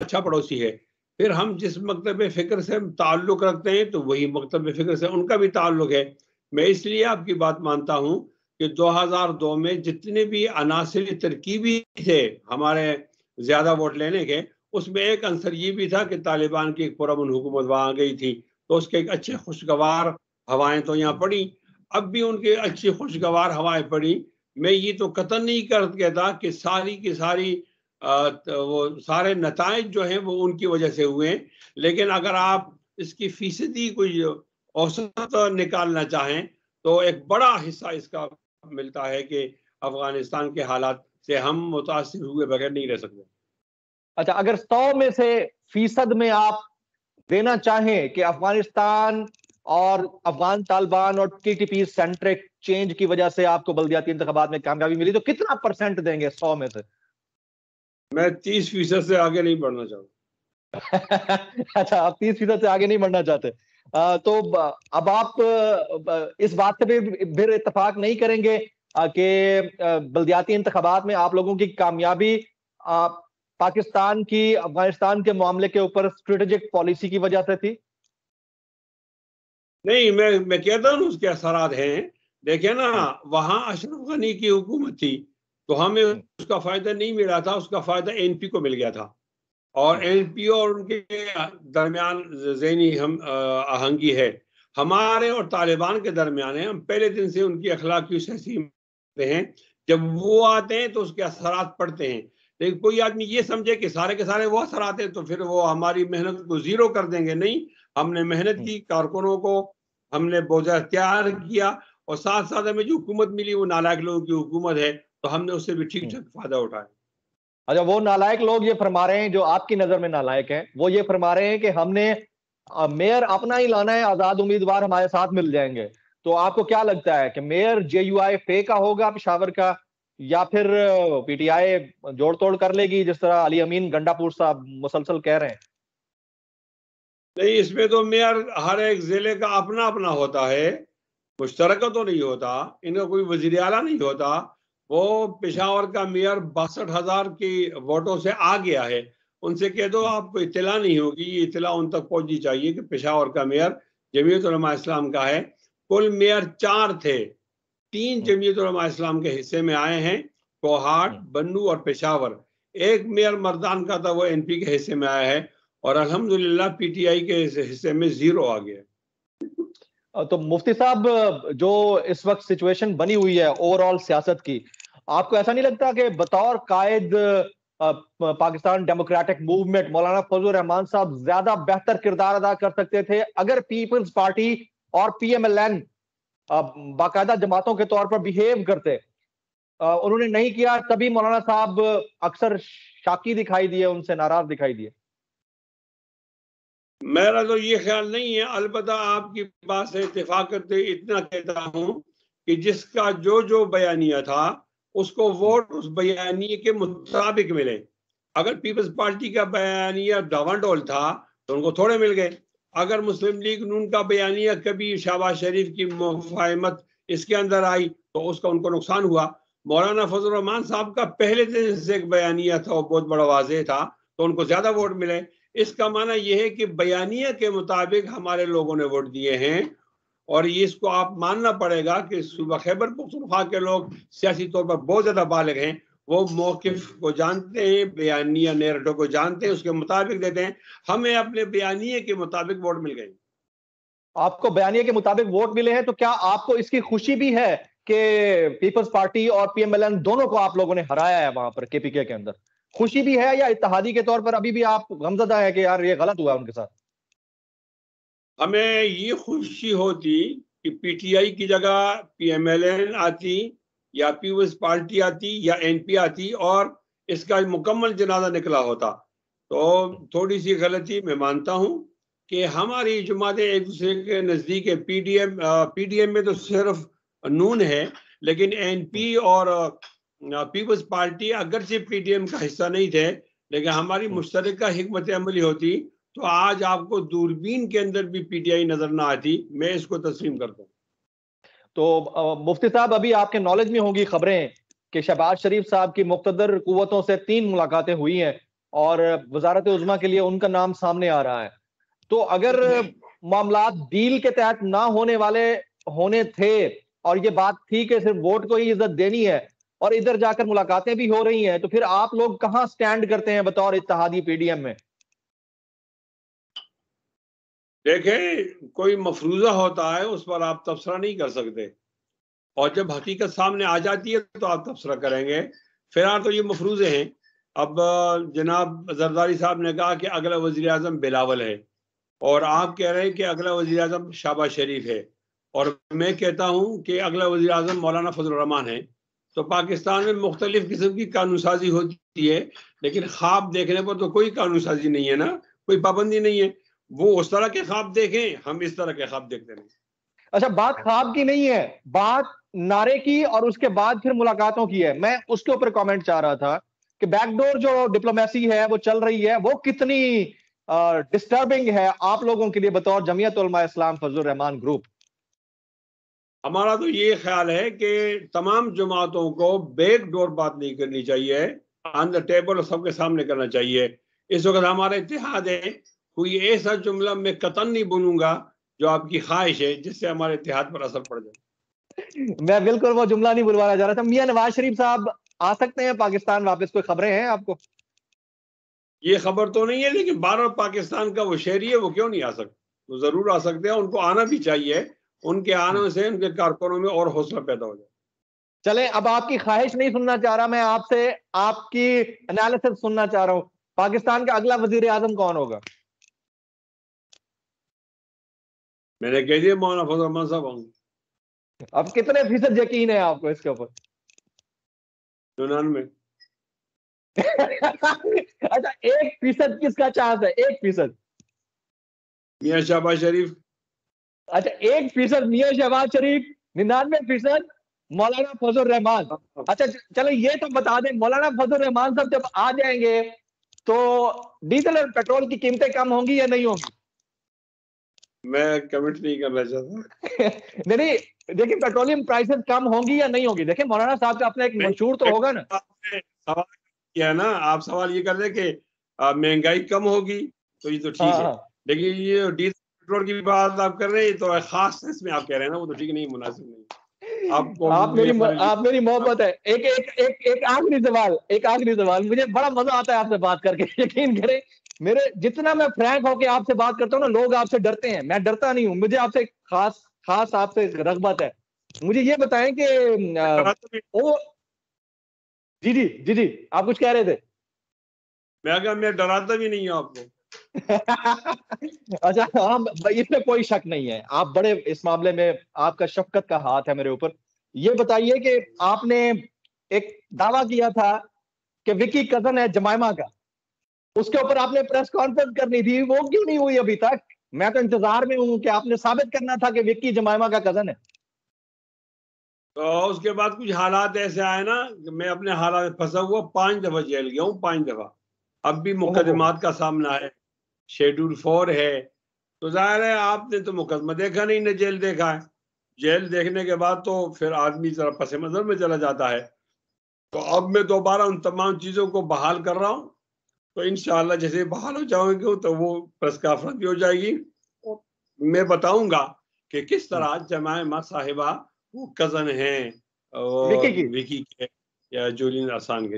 अच्छा पड़ोसी है फिर हम जिस मकतब फ़िक्र से हम ताल्लुक़ रखते हैं तो वही मकतब फ़िक्र से उनका भी ताल्लुक़ है मैं इसलिए आपकी बात मानता हूँ कि 2002 में जितने भी अनासरी तरकीबी थे हमारे ज़्यादा वोट लेने के उसमें एक अंसर ये भी था कि तालिबान की एक पुरमन हुकूमत वहाँ गई थी तो उसके एक अच्छे खुशगवार हवाएं तो यहाँ पड़ी अब भी उनके अच्छी खुशगवार हवाएं पड़ी मैं ये तो कतन नहीं कर कहता कि सारी की सारी तो वो सारे नतज जो हैं वो उनकी वजह से हुए हैं लेकिन अगर आप इसकी फीसदी कोई औसत निकालना चाहें तो एक बड़ा हिस्सा इसका मिलता है कि अफगानिस्तान के हालात से हम मुतासर हुए बगैर नहीं रह सकते अच्छा अगर सौ में से फीसद में आप देना चाहें कि अफगानिस्तान और अफगान तालिबान और T T P centric change की वजह से आपको बल्दियाती इंतबात में कामयाबी मिली तो कितना परसेंट देंगे सौ में से मैं तीस फीसद से आगे नहीं बढ़ना चाहूंगा अच्छा आप तीस फीसद से आगे नहीं बढ़ना चाहते आ, तो अब आप इस बात पे फिर इतफाक नहीं करेंगे कि बलदियाती इंतबात में आप लोगों की कामयाबी पाकिस्तान की अफगानिस्तान के मामले के ऊपर स्ट्रेटेजिक पॉलिसी की वजह से थी नहीं मैं मैं कहता हूँ उसके असर हैं देखिए ना हम्म। वहाँ अशरफ गनी की हुकूमत थी तो हमें हम्म। उसका फायदा नहीं मिला था उसका फायदा एनपी को मिल गया था और एनपी हम्म। और उनके दरमियान जहनी हम आहंगी है हमारे और तालिबान के दरमियान है हम पहले दिन से उनकी अखलाकी सहसी हैं जब वो आते हैं तो उसके असर पड़ते हैं लेकिन कोई आदमी ये समझे कि सारे के सारे वो असर आते हैं तो फिर वो हमारी मेहनत को जीरो कर देंगे नहीं हमने मेहनत की हम्म। कारकुनों को हमने बोझा तैयार किया और साथ साथ हमें जो हुकूमत मिली वो नालायक लोगों की हुकूमत है तो हमने उससे भी ठीक हम्म। ठाक फायदा उठाया अच्छा वो नालायक लोग ये फरमा रहे हैं जो आपकी नजर में नालायक हैं वो ये फरमा रहे हैं कि हमने मेयर अपना ही लाना है आजाद उम्मीदवार हमारे साथ मिल जाएंगे तो आपको क्या लगता है कि मेयर जे यू आई फे का होगा पिशावर का या फिर पीटीआई जोड़ तोड़ कर लेगी जिस तरह अली अमीन गंडापुर साहब मुसलसल कह रहे हैं नहीं इसमें तो मेयर हर एक जिले का अपना अपना होता है मुश्तरक तो नहीं होता इनका कोई वजीर आला नहीं होता वो पेशावर का मेयर बासठ हजार की वोटों से आ गया है उनसे कह दो आपको इतला नहीं होगी ये इतला उन तक पहुंचनी चाहिए कि पेशावर का मेयर जमीयत इस्लाम का है कुल मेयर चार थे तीन हाँ। जमीयत इस्लाम के हिस्से में आए हैं कोहाट हाँ। बन्नू और पेशावर एक मेयर मर्दान का था वो एनपी के हिस्से में आया है और अल्हम्दुलिल्लाह पीटीआई के हिस्से में जीरो आ गया तो मुफ्ती साहब जो इस वक्त सिचुएशन बनी हुई है ओवरऑल सियासत की आपको ऐसा नहीं लगता कि बतौर कायद पाकिस्तान डेमोक्रेटिक मूवमेंट मौलाना फजल रहमान साहब ज्यादा बेहतर किरदार अदा कर सकते थे अगर पीपल्स पार्टी और पी एम एल एन बाकायदा जमातों के तौर पर बिहेव करते उन्होंने नहीं किया तभी मौलाना साहब अक्सर शाकी दिखाई दिए उनसे नाराज दिखाई दिए मेरा तो ये ख्याल नहीं है अलबत् आपकी बात से इतफाक इतना कहता हूँ कि जिसका जो जो बयानिया था उसको वोट उस बयानी के मुताबिक मिले अगर पीपल्स पार्टी का बयानिया डवाडोल था तो उनको थोड़े मिल गए अगर मुस्लिम लीग नून का बयानिया कभी शहबाज शरीफ की मुफाहमत इसके अंदर आई तो उसका उनको नुकसान हुआ मौलाना फजल रहमान साहब का पहले दिन से एक बयानिया था वो बहुत बड़ा वाज था तो उनको ज़्यादा वोट मिले इसका माना यह है कि बयानिया के मुताबिक हमारे लोगों ने वोट दिए हैं और ये इसको आप मानना पड़ेगा कि सुबह खैबर पख्तनख्वा के लोग सियासी तौर पर बहुत ज़्यादा बालग हैं वो मौकफ को जानते हैं बयानिया नेरेटो को जानते हैं उसके मुताबिक देते हैं हमें अपने बयानिए के मुताबिक वोट मिल गए आपको बयानिए के मुताबिक वोट मिले हैं तो क्या आपको इसकी खुशी भी है कि पीपल्स पार्टी और पीएमएलएन दोनों को आप लोगों ने हराया है वहां पर केपीके के अंदर खुशी भी है या इतिहादी के तौर पर अभी भी आप गमजदा है कि यार ये गलत हुआ है उनके साथ हमें ये खुशी होती कि पीटीआई की जगह पीएमएलएन आती या पीपल्स पार्टी आती या एनपी आती और इसका मुकम्मल जनाजा निकला होता तो थोड़ी सी गलती मैं मानता हूँ कि हमारी जमातें एक दूसरे के नज़दीक है पीडीएम पीडीएम में तो सिर्फ नून है लेकिन एनपी और पीपल्स पार्टी अगरचे पीडीएम का हिस्सा नहीं थे लेकिन हमारी मुश्तरक हमत अमली होती तो आज आपको दूरबीन के अंदर भी पीटीआई नजर ना आती मैं इसको तस्लीम करता हूँ तो मुफ्ती साहब अभी आपके नॉलेज में होंगी खबरें कि शहबाज शरीफ साहब की मुख्तर कुतों से तीन मुलाकातें हुई हैं और वजारत उजमा के लिए उनका नाम सामने आ रहा है तो अगर मामला डील के तहत ना होने वाले होने थे और ये बात थी कि सिर्फ वोट को ही इज्जत देनी है और इधर जाकर मुलाकातें भी हो रही हैं तो फिर आप लोग कहाँ स्टैंड करते हैं बतौर इतिहादी पीडीएम में देखें कोई मफरूजा होता है उस पर आप तबसरा नहीं कर सकते और जब हकीकत सामने आ जाती है तो आप तबसरा करेंगे फिलहाल तो ये मफरूजे हैं अब जनाब जरदारी साहब ने कहा कि अगला वजीर अजम बिलावल है और आप कह रहे हैं कि अगला वजीर अजम शाबाज शरीफ है और मैं कहता हूँ कि अगला वजी अजम मौलाना फजलरहमान है तो पाकिस्तान में मुख्तलिफ किस्म की कानून साजी होती है लेकिन ख्वाब देखने पर तो कोई कानून साजी नहीं है ना कोई पाबंदी नहीं है वो उस तरह के ख्वाब देखें हम इस तरह के ख्वाब देखते नहीं अच्छा बात ख्वाब की नहीं है बात नारे की और उसके बाद फिर मुलाकातों की है मैं उसके ऊपर कमेंट चाह रहा था कि बैकडोर जो डिप्लोमेसी है वो चल रही है वो कितनी डिस्टर्बिंग है आप लोगों के लिए बतौर जमीयत इस्लाम फजल रहमान ग्रुप हमारा तो ये ख्याल है कि तमाम जमातों को बैक डोर बात नहीं करनी चाहिए ऑन द टेबल सबके सामने करना चाहिए इस वक्त हमारा इतिहाद है कोई ऐसा जुमला मैं कतन नहीं बोलूंगा जो आपकी ख्वाहिश है जिससे हमारे इतिहाद पर असर पड़ जाए मैं बिल्कुल वो जुमला नहीं बुलवाना चाह रहा था मियाँ नवाज शरीफ साहब आ सकते हैं पाकिस्तान वापस कोई खबरें हैं आपको ये खबर तो नहीं है लेकिन बार पाकिस्तान का वो शहरी है वो क्यों नहीं आ सकते वो जरूर आ सकते हैं उनको आना भी चाहिए उनके आने से उनके कारकुनों में और हौसला पैदा हो जाए चले अब आपकी ख्वाहिश नहीं सुनना चाह रहा मैं आपसे आपकी एनालिसिस सुनना चाह रहा हूँ पाकिस्तान का अगला वजीर आजम कौन होगा मैंने कह दिया मौना फजल रहमान साहब होंगे अब कितने फीसद यकीन है आपको इसके ऊपर चौरानवे अच्छा एक फीसद किसका चांस है एक फीसद मिया शहबाज शरीफ अच्छा एक फीसद मिया शहबाज शरीफ निन्यानवे फीसद मौलाना फजल रहमान अच्छा चलो ये तो बता दें मौलाना फजल रहमान साहब जब आ जाएंगे तो डीजल और पेट्रोल की कीमतें कम होंगी या नहीं होंगी मैं कमेंट नहीं करना चाहता नहीं नहीं देखिए पेट्रोलियम प्राइसेस कम होंगी या नहीं होगी देखिए मौलाना साहब का तो अपना एक मशहूर तो होगा ना सवाल किया ना आप सवाल ये कर रहे कि महंगाई कम होगी तो ये तो ठीक है हाँ, हाँ। लेकिन ये डीजल पेट्रोल की बात आप कर रहे हैं तो खास इसमें आप कह रहे हैं ना वो तो ठीक नहीं मुनासिब नहीं आप मेरी आप मेरी मोहब्बत है एक एक एक एक आखिरी सवाल एक आखिरी सवाल मुझे बड़ा मजा आता है आपसे बात करके यकीन करें मेरे जितना मैं फ्रैंक होके आपसे बात करता हूँ ना लोग आपसे डरते हैं मैं डरता नहीं हूँ मुझे आपसे खास खास आपसे रगबत है मुझे ये बताएं कि ओ जी जी जी जी आप कुछ कह रहे थे मैं क्या मैं डराता भी नहीं हूँ आपको अच्छा हाँ इसमें कोई शक नहीं है आप बड़े इस मामले में आपका शफकत का हाथ है मेरे ऊपर ये बताइए कि आपने एक दावा किया था कि विकी कजन है जमाइमा का उसके ऊपर आपने प्रेस कॉन्फ्रेंस करनी थी वो क्यों नहीं हुई अभी तक मैं तो इंतजार में हूं कि आपने साबित करना था कि विक्की जमायमा का कजन है तो उसके बाद कुछ हालात ऐसे आए ना कि मैं अपने हालात में फंसा हुआ पांच दफा जेल गया हूँ पांच दफा अब भी मुकदमात का सामना है शेड्यूल फोर है तो जाहिर है आपने तो मुकदमा देखा नहीं ना जेल देखा है जेल देखने के बाद तो फिर आदमी जरा पसे मंजर में चला जाता है तो अब मैं दोबारा उन तमाम चीज़ों को बहाल कर रहा हूँ तो इनशाला जैसे बहाल हो जाओगे तो वो प्रेस कॉन्फ्रेंस भी हो जाएगी मैं बताऊंगा कि किस तरह हम्म। जमायमा साहिबा वो कजन और विकी के या जूलियन आसान के